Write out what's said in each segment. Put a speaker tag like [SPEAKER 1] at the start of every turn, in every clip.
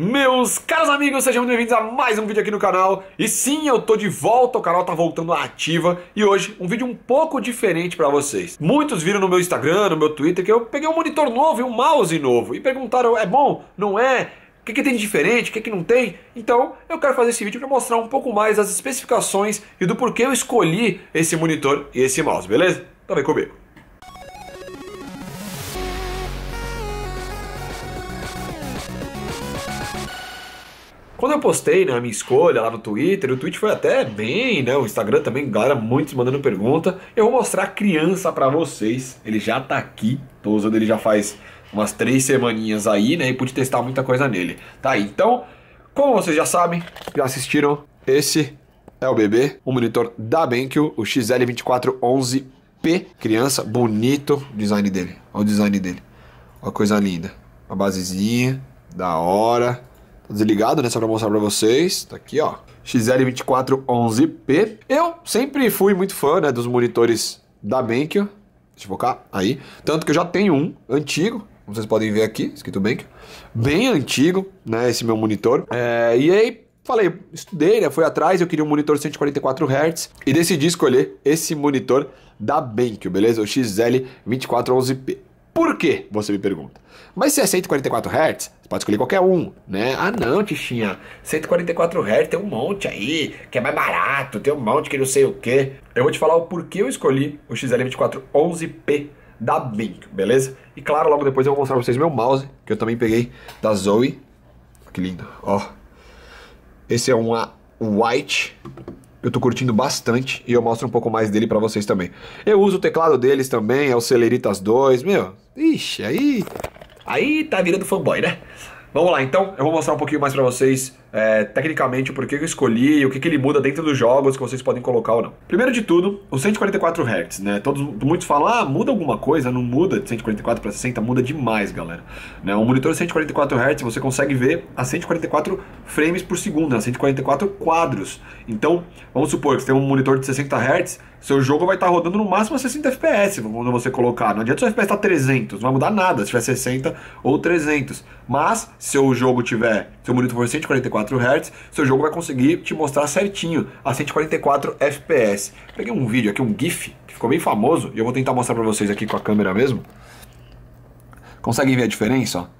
[SPEAKER 1] Meus caros amigos, sejam bem-vindos a mais um vídeo aqui no canal. E sim, eu tô de volta, o canal tá voltando à ativa e hoje um vídeo um pouco diferente para vocês. Muitos viram no meu Instagram, no meu Twitter que eu peguei um monitor novo e um mouse novo e perguntaram: "É bom? Não é?" O que, que tem de diferente, o que, que, não tem. Então, eu quero fazer esse vídeo para mostrar um pouco mais das especificações e do porquê eu escolhi esse monitor e esse mouse, beleza? Então vem comigo. Quando eu postei né, a minha escolha lá no Twitter, o tweet foi até bem, né? O Instagram também, galera, muitos mandando pergunta. Eu vou mostrar a criança para vocês. Ele já tá aqui, tô usando ele já faz umas três semaninhas aí, né? E pude testar muita coisa nele. Tá aí, então, como vocês já sabem, já assistiram, esse é o bebê, o monitor da BenQ, o XL2411P. Criança, bonito o design dele. Olha o design dele. Uma coisa linda. Uma basezinha, da hora. Tá desligado, né? Só pra mostrar pra vocês. Tá aqui, ó. XL2411P. Eu sempre fui muito fã, né? Dos monitores da BenQ. Deixa eu focar. Aí. Tanto que eu já tenho um antigo. Como vocês podem ver aqui, escrito BenQ. Bem antigo, né? Esse meu monitor. É, e aí, falei, estudei, né? Fui atrás, eu queria um monitor 144 Hz e decidi escolher esse monitor da BenQ, beleza? O XL2411P. Por quê? Você me pergunta. Mas se é 144 Hz, você pode escolher qualquer um, né? Ah não, Tichinha, 144 Hz tem um monte aí, que é mais barato, tem um monte que não sei o quê. Eu vou te falar o porquê eu escolhi o XL2411P da Bink, beleza? E claro, logo depois eu vou mostrar pra vocês meu mouse, que eu também peguei da Zoe. Que lindo, ó. Esse é um White eu tô curtindo bastante e eu mostro um pouco mais dele para vocês também. Eu uso o teclado deles também, é o Celeritas 2, meu. Ixi, aí. Aí tá virando fanboy, né? Vamos lá, então, eu vou mostrar um pouquinho mais para vocês é, tecnicamente, por que eu escolhi, o que, que ele muda dentro dos jogos que vocês podem colocar ou não. Primeiro de tudo, o 144 Hz, né? Todos, muitos falam, ah, muda alguma coisa, não muda de 144 para 60, muda demais, galera. Né? Um monitor 144 Hz você consegue ver a 144 frames por segundo, né? a 144 quadros. Então, vamos supor que você tem um monitor de 60 Hz, seu jogo vai estar tá rodando no máximo a 60 FPS quando você colocar. Não adianta o FPS estar tá 300, não vai mudar nada se tiver 60 ou 300. Mas, se o jogo tiver, seu monitor for 144 144 Hz, seu jogo vai conseguir te mostrar certinho a 144 FPS. Peguei um vídeo aqui, um GIF, que ficou bem famoso, e eu vou tentar mostrar para vocês aqui com a câmera mesmo. Conseguem ver a diferença?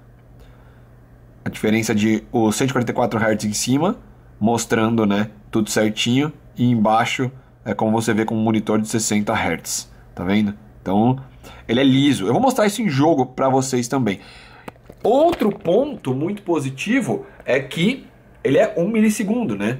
[SPEAKER 1] A diferença de o 144 Hz em cima, mostrando né, tudo certinho, e embaixo é como você vê com um monitor de 60 Hz, tá vendo? Então, ele é liso. Eu vou mostrar isso em jogo para vocês também. Outro ponto muito positivo é que ele é um milissegundo, né?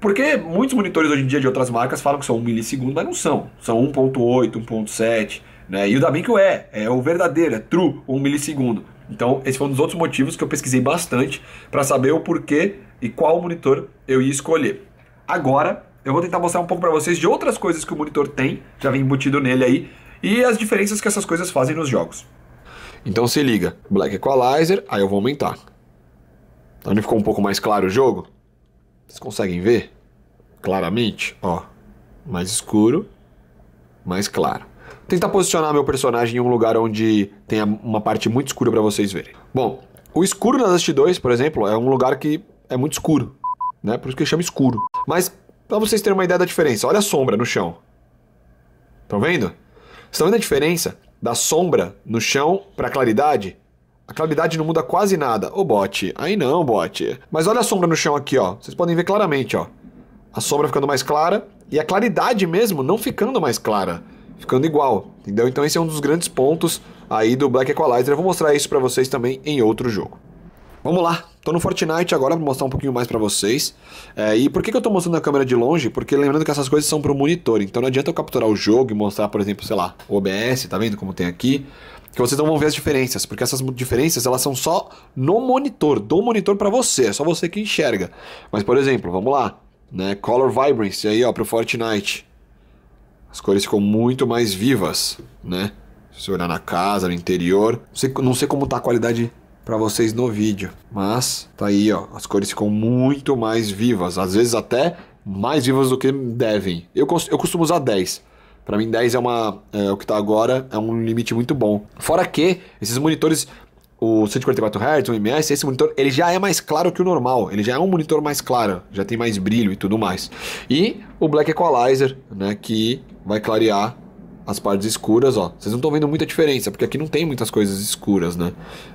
[SPEAKER 1] Porque muitos monitores hoje em dia de outras marcas falam que são um milissegundo, mas não são. São 1.8, 1.7, né? E o da o é, é o verdadeiro, é true, 1 milissegundo. Então, esse foi um dos outros motivos que eu pesquisei bastante para saber o porquê e qual monitor eu ia escolher. Agora, eu vou tentar mostrar um pouco para vocês de outras coisas que o monitor tem, já vem embutido nele aí, e as diferenças que essas coisas fazem nos jogos. Então se liga, Black Equalizer, aí eu vou aumentar. Onde então, ficou um pouco mais claro o jogo? Vocês conseguem ver? Claramente, ó. Mais escuro, mais claro. Vou tentar posicionar meu personagem em um lugar onde tenha uma parte muito escura para vocês verem. Bom, o escuro na Dust 2, por exemplo, é um lugar que é muito escuro, né? Por isso que chama escuro. Mas para vocês terem uma ideia da diferença, olha a sombra no chão. Estão vendo? Estão vendo a diferença da sombra no chão para a claridade? A claridade não muda quase nada. Ô, bot, aí não, bot. Mas olha a sombra no chão aqui, ó. Vocês podem ver claramente, ó. A sombra ficando mais clara e a claridade mesmo não ficando mais clara. Ficando igual, entendeu? Então esse é um dos grandes pontos aí do Black Equalizer. Eu vou mostrar isso para vocês também em outro jogo. Vamos lá, tô no Fortnite agora pra mostrar um pouquinho mais para vocês. É, e por que, que eu tô mostrando a câmera de longe? Porque lembrando que essas coisas são pro monitor, então não adianta eu capturar o jogo e mostrar, por exemplo, sei lá, o OBS, tá vendo como tem aqui? que vocês não vão ver as diferenças, porque essas diferenças elas são só no monitor, do monitor para você, é só você que enxerga. Mas por exemplo, vamos lá, né? Color Vibrance aí, ó, pro Fortnite. As cores ficam muito mais vivas, né? Se você olhar na casa, no interior, não sei, não sei como tá a qualidade para vocês no vídeo, mas tá aí, ó, as cores ficam muito mais vivas, às vezes até mais vivas do que devem. Eu, eu costumo usar 10, para mim, 10 é uma. É, o que tá agora é um limite muito bom. Fora que esses monitores. O 144 Hz, o MS, esse monitor, ele já é mais claro que o normal. Ele já é um monitor mais claro, já tem mais brilho e tudo mais. E o Black Equalizer, né, que vai clarear as partes escuras, ó. Vocês não estão vendo muita diferença, porque aqui não tem muitas coisas escuras, né?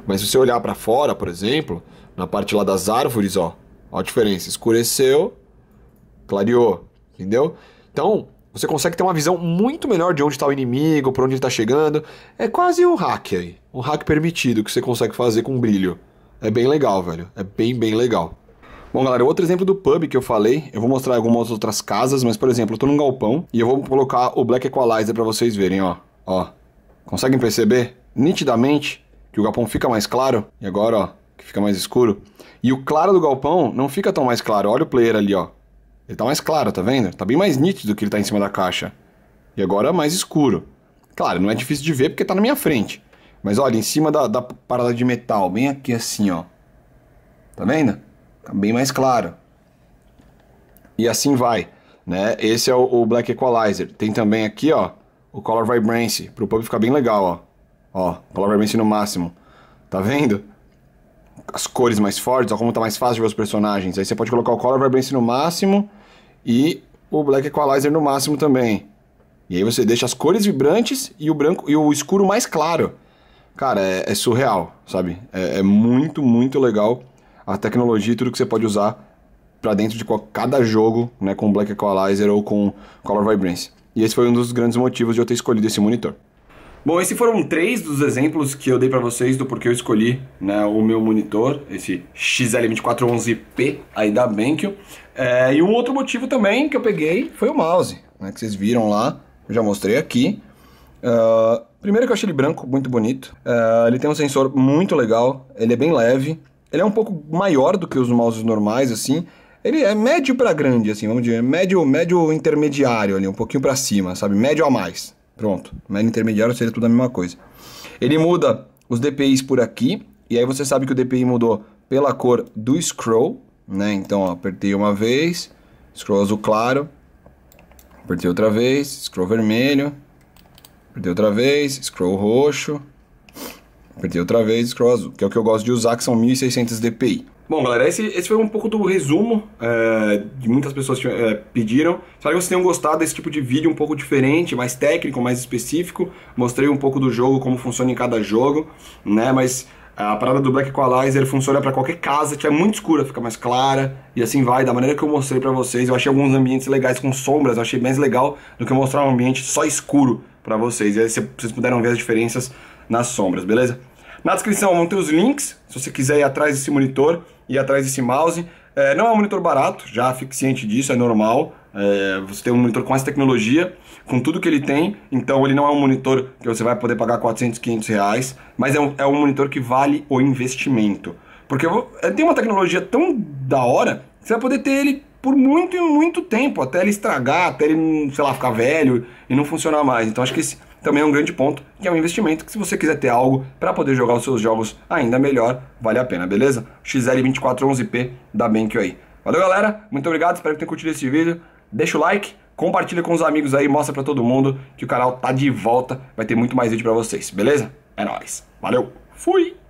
[SPEAKER 1] Mas se você olhar para fora, por exemplo, na parte lá das árvores, ó, ó a diferença, escureceu, clareou, entendeu? Então, você consegue ter uma visão muito melhor de onde está o inimigo, por onde ele está chegando. É quase um hack aí. Um hack permitido que você consegue fazer com brilho. É bem legal, velho. É bem, bem legal. Bom, galera, outro exemplo do pub que eu falei, eu vou mostrar algumas outras casas, mas, por exemplo, eu tô num galpão e eu vou colocar o Black Equalizer para vocês verem, ó. Ó. Conseguem perceber nitidamente que o galpão fica mais claro? E agora, ó, que fica mais escuro. E o claro do galpão não fica tão mais claro. Olha o player ali, ó. Ele tá mais claro, tá vendo? Tá bem mais nítido que ele tá em cima da caixa. E agora mais escuro. Claro, não é difícil de ver porque tá na minha frente. Mas olha, em cima da, da parada de metal, bem aqui assim, ó. Tá vendo? Tá bem mais claro. E assim vai, né? Esse é o, o Black Equalizer. Tem também aqui, ó, o Color Vibrance, pro pub ficar bem legal, ó. Ó, Color Vibrance no máximo. Tá vendo? As cores mais fortes, ó, como tá mais fácil de ver os personagens. Aí você pode colocar o Color Vibrance no máximo e o Black Equalizer no máximo também. E aí você deixa as cores vibrantes e o branco e o escuro mais claro. Cara, é, é surreal, sabe? É, é, muito, muito legal a tecnologia e tudo que você pode usar para dentro de cada jogo, né, com Black Equalizer ou com Color Vibrance. E esse foi um dos grandes motivos de eu ter escolhido esse monitor. Bom, esses foram três dos exemplos que eu dei para vocês do porquê eu escolhi né, o meu monitor, esse XL2411P aí da BenQ. É, e um outro motivo também que eu peguei foi o mouse, né, que vocês viram lá, eu já mostrei aqui. Uh, primeiro que eu achei ele branco, muito bonito. Uh, ele tem um sensor muito legal, ele é bem leve. Ele é um pouco maior do que os mouses normais, assim. Ele é médio para grande, assim, vamos dizer, médio, médio intermediário ali, um pouquinho para cima, sabe? Médio a mais. Pronto. Média intermediário seria tudo a mesma coisa. Ele muda os DPIs por aqui. E aí você sabe que o DPI mudou pela cor do scroll, né? Então, ó, apertei uma vez, scroll azul claro. Apertei outra vez, scroll vermelho. Apertei outra vez, scroll roxo. Apertei outra vez, scroll azul. Que é o que eu gosto de usar, que são 1600 DPI. Bom, galera, esse, esse foi um pouco do resumo é, que muitas pessoas é, pediram. Espero que vocês tenham gostado desse tipo de vídeo um pouco diferente, mais técnico, mais específico. Mostrei um pouco do jogo, como funciona em cada jogo, né? Mas a parada do Black Equalizer funciona para qualquer casa, que tipo, é muito escura, fica mais clara, e assim vai, da maneira que eu mostrei para vocês. Eu achei alguns ambientes legais com sombras, eu achei mais legal do que mostrar um ambiente só escuro para vocês. E aí vocês puderam ver as diferenças nas sombras, beleza? Na descrição vão ter os links, se você quiser ir atrás desse monitor ir atrás desse mouse. É, não é um monitor barato, já fique ciente disso, é normal. É, você tem um monitor com essa tecnologia, com tudo que ele tem, então ele não é um monitor que você vai poder pagar 400, 500 reais, mas é um, é um monitor que vale o investimento. Porque é, tem uma tecnologia tão da hora que você vai poder ter ele por muito e muito tempo, até ele estragar, até ele, sei lá, ficar velho e não funcionar mais. Então acho que esse, também é um grande ponto e é um investimento que se você quiser ter algo para poder jogar os seus jogos ainda melhor, vale a pena, beleza? XL2411P da BenQ aí. Valeu, galera. Muito obrigado. Espero que tenham curtido esse vídeo. Deixa o like, compartilha com os amigos aí, mostra para todo mundo que o canal tá de volta. Vai ter muito mais vídeo para vocês, beleza? É nóis. Valeu. Fui.